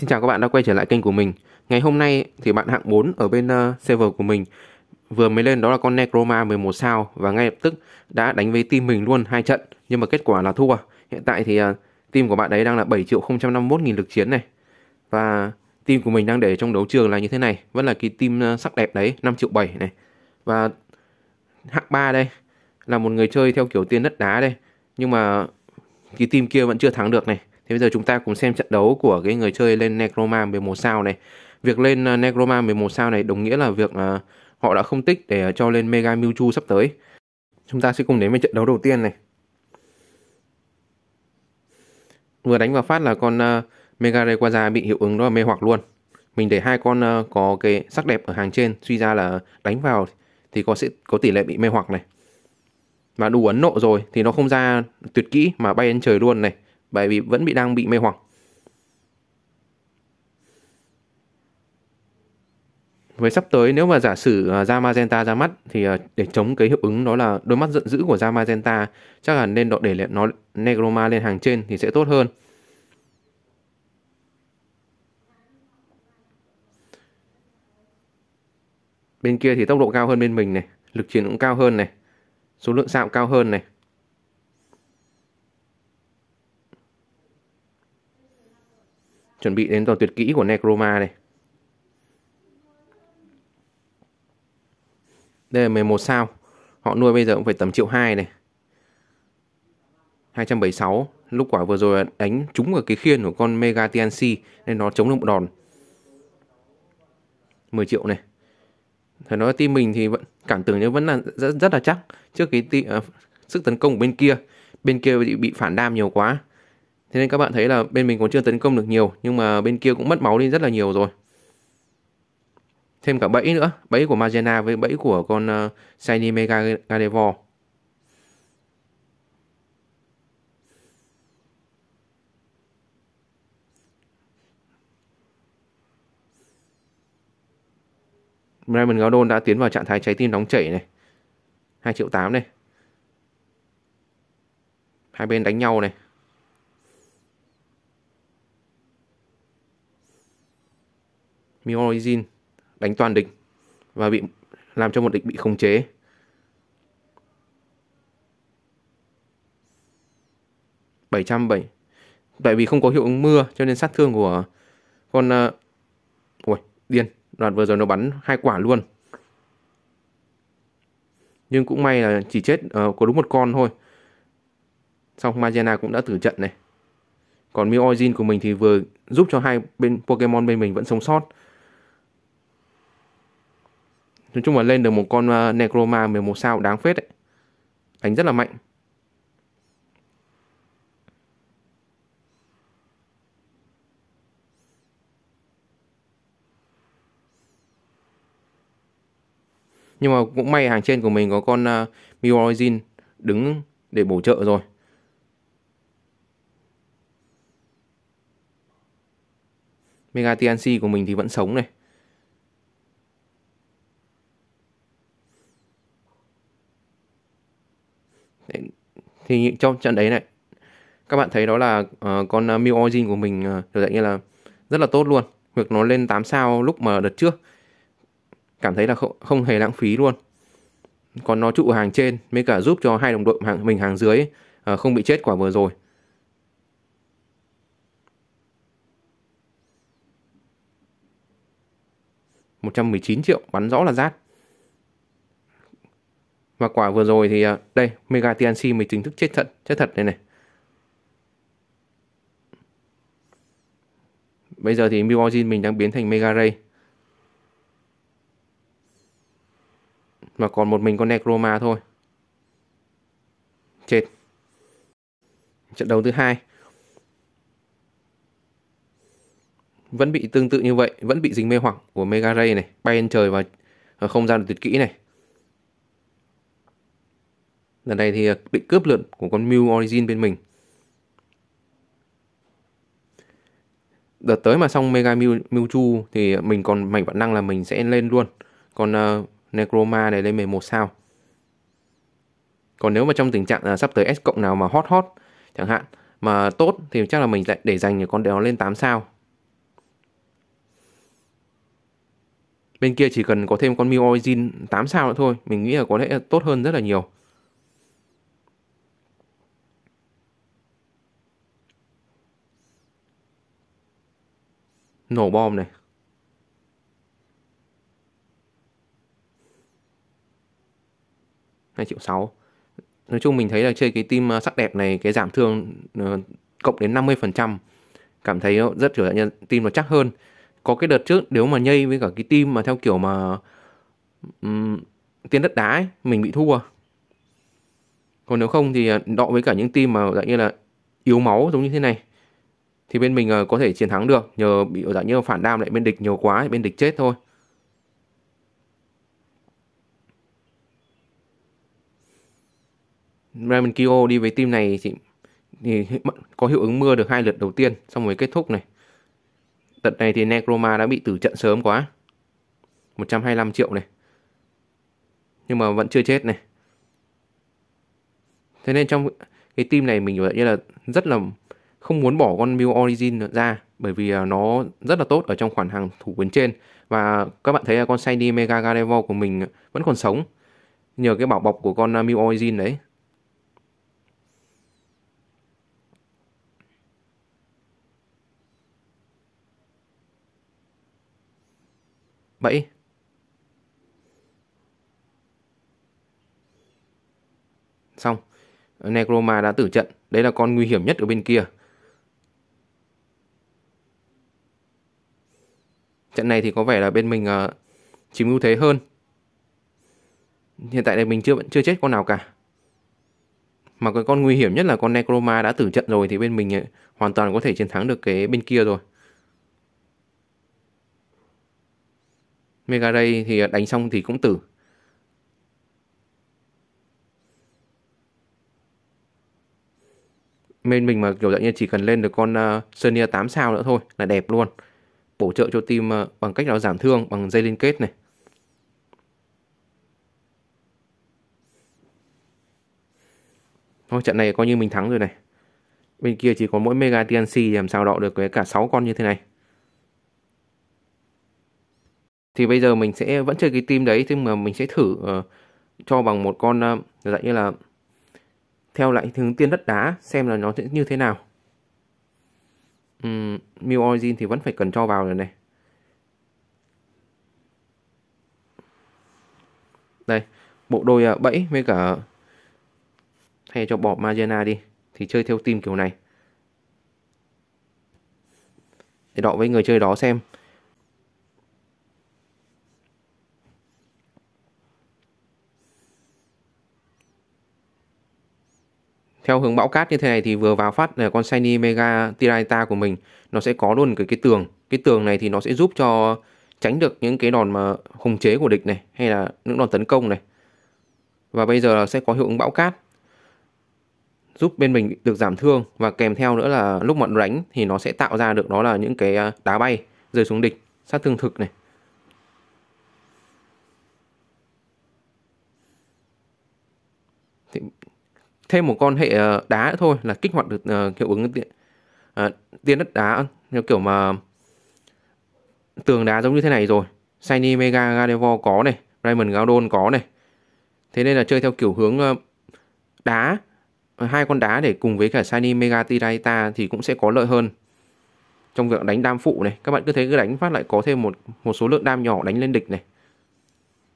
Xin chào các bạn đã quay trở lại kênh của mình. Ngày hôm nay thì bạn hạng 4 ở bên uh, server của mình vừa mới lên đó là con Necroma 11 sao và ngay lập tức đã đánh với team mình luôn hai trận nhưng mà kết quả là thua. Hiện tại thì uh, team của bạn đấy đang là 7 triệu 051 nghìn lực chiến này. Và team của mình đang để trong đấu trường là như thế này, vẫn là cái team uh, sắc đẹp đấy, 5 triệu 7 này. Và hạng 3 đây là một người chơi theo kiểu tiên đất đá đây, nhưng mà cái team kia vẫn chưa thắng được này Thế bây giờ chúng ta cùng xem trận đấu của cái người chơi lên Necroma 11 sao này. Việc lên ờ, Necroma 11 sao này đồng nghĩa là việc uh, họ đã không tích để ờ, cho lên Mega Mewtwo sắp tới. Chúng ta sẽ cùng đến với trận đấu đầu tiên này. Vừa đánh vào phát là con uh, Mega Rayquaza bị hiệu ứng đó là mê hoặc luôn. Mình để hai con uh, có cái sắc đẹp ở hàng trên, suy ra là đánh vào thì có sẽ có tỷ lệ bị mê hoặc này. Mà đủ ấn nộ rồi thì nó không ra tuyệt kỹ mà bay lên trời luôn này bởi vì vẫn bị đang bị mê hoặc với sắp tới nếu mà giả sử uh, à, da magenta ra mắt thì uh, để chống cái hiệu ứng đó là đôi mắt giận dữ của da magenta chắc là nên để lại nó negroma lên hàng trên thì sẽ tốt hơn bên kia thì tốc độ cao hơn bên mình này lực chiến cũng cao hơn này số lượng sạm cao hơn này chuẩn bị đến đòn tuyệt kỹ của Necroma này. Đây là 11 sao. Họ nuôi bây giờ cũng phải tầm triệu 2 này. 276. Lúc quả vừa rồi đánh trúng ở cái khiên của con Mega TNC. Nên nó chống được một đòn. 10 triệu này. Phải nói team mình thì vẫn cảm tưởng như vẫn là rất, rất là chắc. Trước cái tí, uh, ờ, sức tấn công của bên kia. Bên kia bị, bị phản đam nhiều quá. Thế nên các bạn thấy là bên mình còn chưa tấn công được nhiều nhưng mà bên kia cũng mất máu đi rất là nhiều rồi. Thêm cả bẫy nữa, bẫy của Magena với bẫy của con uh, Shiny Mega Gardevoir. Raymond Gardon đã tiến vào trạng thái trái tim nóng chảy này. 2 triệu 8 này. Hai bên đánh nhau này. Miorizin đánh toàn địch và bị làm cho một địch bị khống chế. bảy trăm bảy tại vì không có hiệu ứng mưa cho nên sát thương của con uh, ui điên đoạn vừa rồi nó bắn hai quả luôn nhưng cũng may là chỉ chết uh, có đúng một con thôi xong Magena cũng đã tử trận này còn Miojin của mình thì vừa giúp cho hai bên Pokemon bên mình vẫn sống sót nói chung là lên được một con à, Necroma 11 sao đáng phết đấy đánh rất là mạnh nhưng mà cũng may hàng trên của mình có con uh, à, Miorigin đứng để bổ trợ rồi Mega TNC của mình thì vẫn sống này thì trong trận đấy này các bạn thấy đó là uh, con uh, ờ, Mew Origin của mình uh, được dạng như là rất là tốt luôn việc nó lên 8 sao lúc mà đợt trước cảm thấy là không, không hề lãng phí luôn còn nó trụ hàng trên mới cả giúp cho hai đồng đội hàng mình hàng dưới uh, không bị chết quả vừa rồi một trăm mười chín triệu bắn rõ là rát và quả vừa rồi thì à, đây, Mega TNC mình chính thức chết thật, chết thật đây này. Bây giờ thì Miwajin mình đang biến thành Mega Ray. Mà còn một mình con Necroma thôi. Chết. Trận đấu thứ hai. Vẫn bị tương tự như vậy, vẫn bị dính mê hoặc của Mega Ray này, bay lên trời và à, không gian tuyệt kỹ này. Lần này thì à, định cướp lượn của con Mew Origin bên mình. Đợt tới mà xong Mega Mew, Mewtwo thì mình còn mảnh vận năng là mình sẽ lên luôn. Còn uh, Necroma này lên 11 sao. Còn nếu mà trong tình trạng là sắp tới S cộng nào mà hot hot chẳng hạn mà tốt thì chắc là mình lại để dành con đéo lên 8 sao. Bên kia chỉ cần có thêm con Mew Origin 8 sao nữa thôi, mình nghĩ là có lẽ tốt hơn rất là nhiều. nổ bom này hai triệu sáu nói chung mình thấy là chơi cái team ờ, sắc đẹp này cái giảm thương ờ, cộng đến 50% cảm thấy rất trở là team nó chắc hơn có cái đợt trước nếu mà nhây với cả cái team mà theo kiểu mà um, tiên đất đá ấy, mình bị thua còn nếu không thì ờ, đọ với cả những team mà dạng như là yếu máu giống như thế này thì bên mình ờ, có thể chiến thắng được nhờ bị giả như phản đam lại bên địch nhiều quá thì bên địch chết thôi Raymond Kyo đi với team này thì thì có hiệu ứng mưa được hai lượt đầu tiên xong rồi kết thúc này Tận này thì Necroma đã bị tử trận sớm quá 125 triệu này nhưng mà vẫn chưa chết này thế nên trong cái team này mình gọi như là rất là không muốn bỏ con mew Origin ra bởi vì à, nó rất là tốt ở trong khoản hàng thủ quyền trên và các bạn thấy là con Shiny Mega Gardevoir của mình vẫn còn sống nhờ cái bảo bọc của con à, mew Origin đấy. Bẫy Xong Necroma đã tử trận Đấy là con nguy hiểm nhất ở bên kia Trận này thì có vẻ là bên mình uh, chiếm ưu thế hơn. Hiện tại thì mình chưa vẫn chưa chết con nào cả. Mà cái con nguy hiểm nhất là con Necroma đã tử trận rồi thì bên mình ờ, hoàn toàn có thể chiến thắng được cái bên kia rồi. Mega Ray thì ờ, đánh xong thì cũng tử. Bên mình mà kiểu dạng như chỉ cần lên được con uh, Sonia 8 sao nữa thôi là đẹp luôn bổ trợ cho team ờ, bằng cách nào giảm thương bằng dây liên kết này. Thôi trận này coi như mình thắng rồi này. Bên kia chỉ có mỗi Mega TNC làm sao đọ được với cả 6 con như thế này. Thì bây giờ mình sẽ vẫn chơi cái team đấy nhưng mà mình sẽ thử uh, cho bằng một con uh, dạng như là theo lại hướng tiên đất đá xem là nó sẽ như thế nào um, Origin thì vẫn phải cần cho vào rồi này đây bộ đôi uh, bẫy với cả thay cho bỏ Magena đi thì chơi theo team kiểu này để đọ với người chơi đó xem theo hướng bão cát như thế này thì vừa vào phát là ờ, con shiny mega tiraita của mình nó sẽ có luôn cái cái tường cái tường này thì nó sẽ giúp cho tránh được những cái đòn mà hùng chế của địch này hay là những đòn tấn công này và bây giờ sẽ có hiệu ứng bão cát giúp bên mình được giảm thương và kèm theo nữa là lúc bọn đánh thì nó sẽ tạo ra được đó là những cái ờ, đá bay rơi xuống địch sát thương thực này thêm một con hệ ờ, đá nữa thôi là kích hoạt được ờ, hiệu ứng ờ, tiên, đất đá theo kiểu mà tường đá giống như thế này rồi Shiny Mega Gardevoir có này Raymond Gaudon có này thế nên là chơi theo kiểu hướng đá hai con đá để cùng với cả Shiny Mega Tiraita thì cũng sẽ có lợi hơn trong việc đánh đam phụ này các bạn cứ thấy cứ đánh phát lại có thêm một một số lượng đam nhỏ đánh lên địch này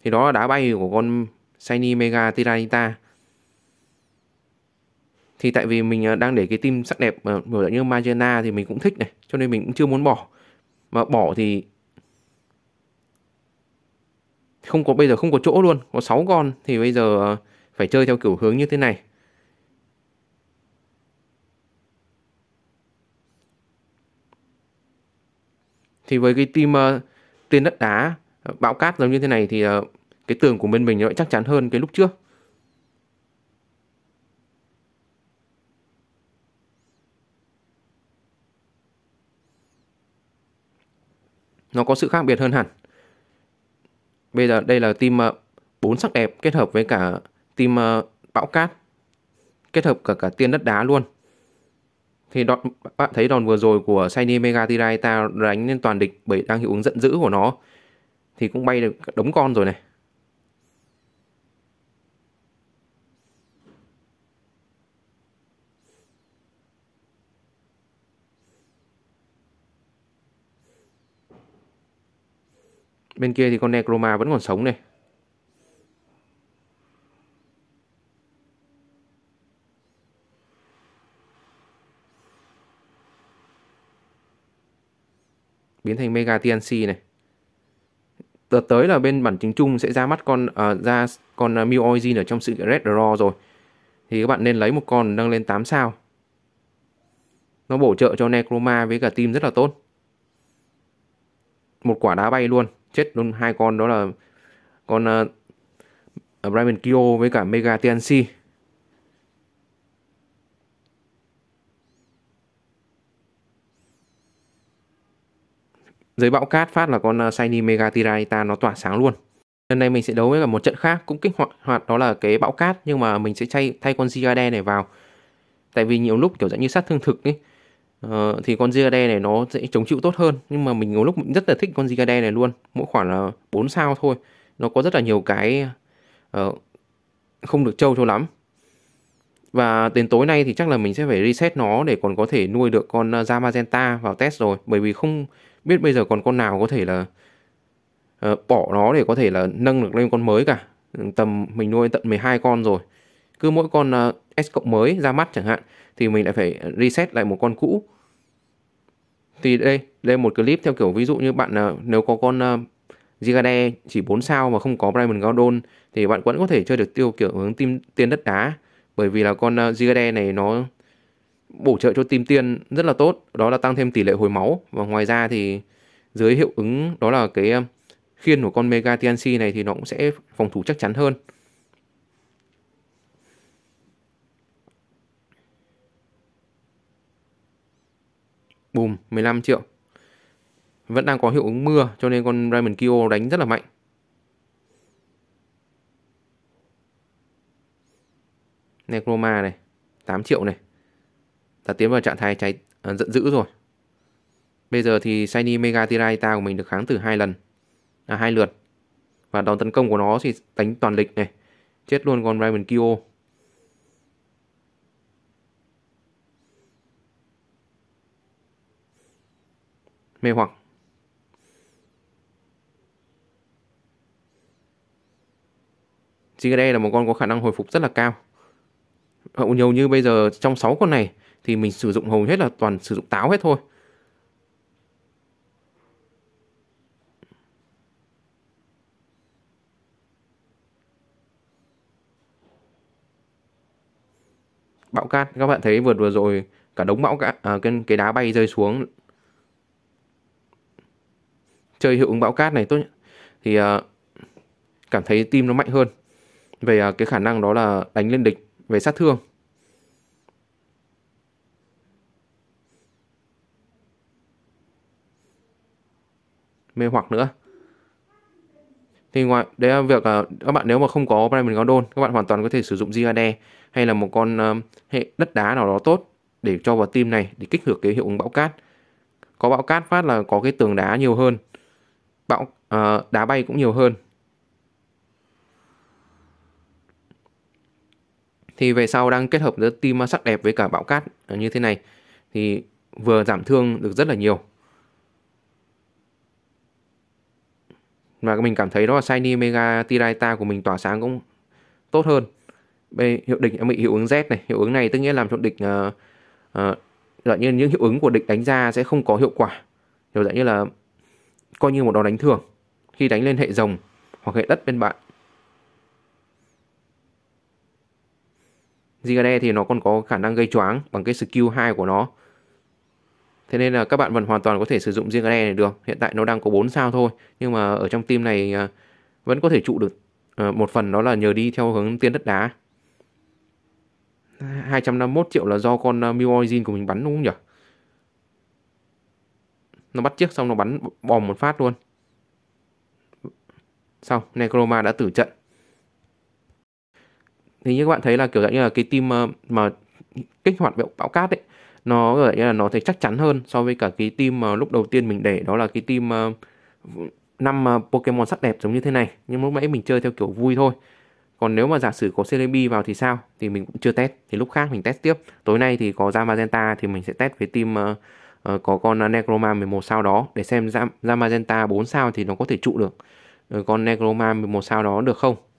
thì đó là đá bay của con Shiny Mega Tiraita thì tại vì mình à, đang để cái team sắc đẹp mở à, uh, như Magena thì mình cũng thích này cho nên mình cũng chưa muốn bỏ mà bỏ thì không có bây giờ không có chỗ luôn có 6 con thì bây giờ à, phải chơi theo kiểu hướng như thế này thì với cái team uh, tên đất đá bão cát giống như thế này thì uh, cái tường của bên mình nó chắc chắn hơn cái lúc trước nó có sự khác biệt hơn hẳn bây giờ đây là team ờ, bốn sắc đẹp kết hợp với cả team ờ, bão cát kết hợp cả cả tiên đất đá luôn thì đoạn bạn thấy đòn vừa rồi của Shiny Mega Tiraita đánh lên toàn địch bởi đang hiệu ứng giận dữ của nó thì cũng bay được đống con rồi này Bên kia thì con Necroma vẫn còn sống này. Biến thành Mega TNC này. Đợt tới là bên bản chính chung sẽ ra mắt con uh, ra con uh, Mew Origin ở trong sự Red Draw rồi. Thì các bạn nên lấy một con nâng lên 8 sao. Nó bổ trợ cho Necroma với cả team rất là tốt. Một quả đá bay luôn chết luôn hai con đó là con uh, Brian Kyo với cả Mega TNC dưới bão cát phát là con ờ, Shiny Mega Tiraita nó tỏa sáng luôn. Lần này mình sẽ đấu với cả một trận khác cũng kích hoạt, hoạt đó là cái bão cát nhưng mà mình sẽ thay thay con Ziade này vào. Tại vì nhiều lúc kiểu dạng như sát thương thực ấy Ờ, thì con Zigade này nó sẽ chống chịu tốt hơn nhưng mà mình có lúc mình rất là thích con Zigade này luôn mỗi khoảng là 4 sao thôi nó có rất là nhiều cái uh, không được trâu cho lắm và đến tối nay thì chắc là mình sẽ phải reset nó để còn có thể nuôi được con ờ, Zamazenta vào test rồi bởi vì không biết bây giờ còn con nào có thể là uh, bỏ nó để có thể là nâng được lên con mới cả tầm mình nuôi tận 12 con rồi cứ mỗi con uh, S cộng mới ra mắt chẳng hạn thì mình lại phải reset lại một con cũ thì đây đây một clip theo kiểu ví dụ như bạn ờ, nếu có con ờ, Zigade chỉ 4 sao mà không có Brayman Gordon thì bạn vẫn có thể chơi được tiêu kiểu hướng tim tiên đất đá bởi vì là con ờ, Zigade này nó bổ trợ cho tim tiên rất là tốt đó là tăng thêm tỷ lệ hồi máu và ngoài ra thì dưới hiệu ứng đó là cái khiên của con Mega TNC này thì nó cũng sẽ phòng thủ chắc chắn hơn Bùm, 15 triệu. Vẫn đang có hiệu ứng mưa cho nên con Raymond Kio đánh rất là mạnh. Necroma này, 8 triệu này. Đã tiến vào trạng thái cháy à, giận dữ rồi. Bây giờ thì Shiny Mega Tiraita của mình được kháng từ hai lần. À hai lượt. Và đòn tấn công của nó thì đánh toàn lịch này. Chết luôn con Raymond Kio. mê hoặc Zigade là một con có khả năng hồi phục rất là cao hầu nhiều như bây giờ trong 6 con này thì mình sử dụng hầu hết là toàn sử dụng táo hết thôi bão cát các bạn thấy vượt vừa rồi cả đống bão cát à, cái, cái đá bay rơi xuống chơi hiệu ứng bão cát này tốt nhất thì uh, cảm thấy team nó mạnh hơn về uh, cái khả năng đó là đánh lên địch về sát thương mê hoặc nữa thì ngoài đấy là việc uh, các bạn nếu mà không có Brahmin Gordon các bạn hoàn toàn có thể sử dụng Ziade hay là một con uh, hệ đất đá nào đó tốt để cho vào team này để kích hoạt cái hiệu ứng bão cát có bão cát phát là có cái tường đá nhiều hơn bão uh, đá bay cũng nhiều hơn thì về sau đang kết hợp giữa team sắc đẹp với cả bão cát ờ, như thế này thì vừa giảm thương được rất là nhiều và mình cảm thấy đó là shiny mega tiraita của mình tỏa sáng cũng tốt hơn Bây, hiệu địch em bị hiệu ứng z này hiệu ứng này tức nghĩa làm cho địch uh, uh, dạng như những hiệu ứng của địch đánh ra sẽ không có hiệu quả hiểu dạng như là coi như một đòn đánh thường khi đánh lên hệ rồng hoặc hệ đất bên bạn. Zigane thì nó còn có khả năng gây choáng bằng cái skill 2 của nó. Thế nên là các bạn vẫn hoàn toàn có thể sử dụng Zigane này được. Hiện tại nó đang có 4 sao thôi. Nhưng mà ở trong team này à, vẫn có thể trụ được à, một phần đó là nhờ đi theo hướng tiên đất đá. 251 triệu là do con à, Origin của mình bắn đúng không nhỉ? nó bắt chiếc xong nó bắn bom một phát luôn xong necroma đã tử trận thì như các bạn thấy là kiểu dạng như là cái team ờ, mà kích hoạt bão cát ấy nó gọi là nó thấy chắc chắn hơn so với cả cái team mà ờ, lúc đầu tiên mình để đó là cái team ờ, năm Pokemon sắc đẹp giống như thế này nhưng lúc nãy mình chơi theo kiểu vui thôi còn nếu mà giả sử có Celebi vào thì sao thì mình cũng chưa test thì lúc khác mình test tiếp tối nay thì có ra Magenta thì mình sẽ test với team Ờ, có con Necroma 11 sao đó để xem ra, ra Magenta 4 sao thì nó có thể trụ được ờ, con Necroma 11 sao đó được không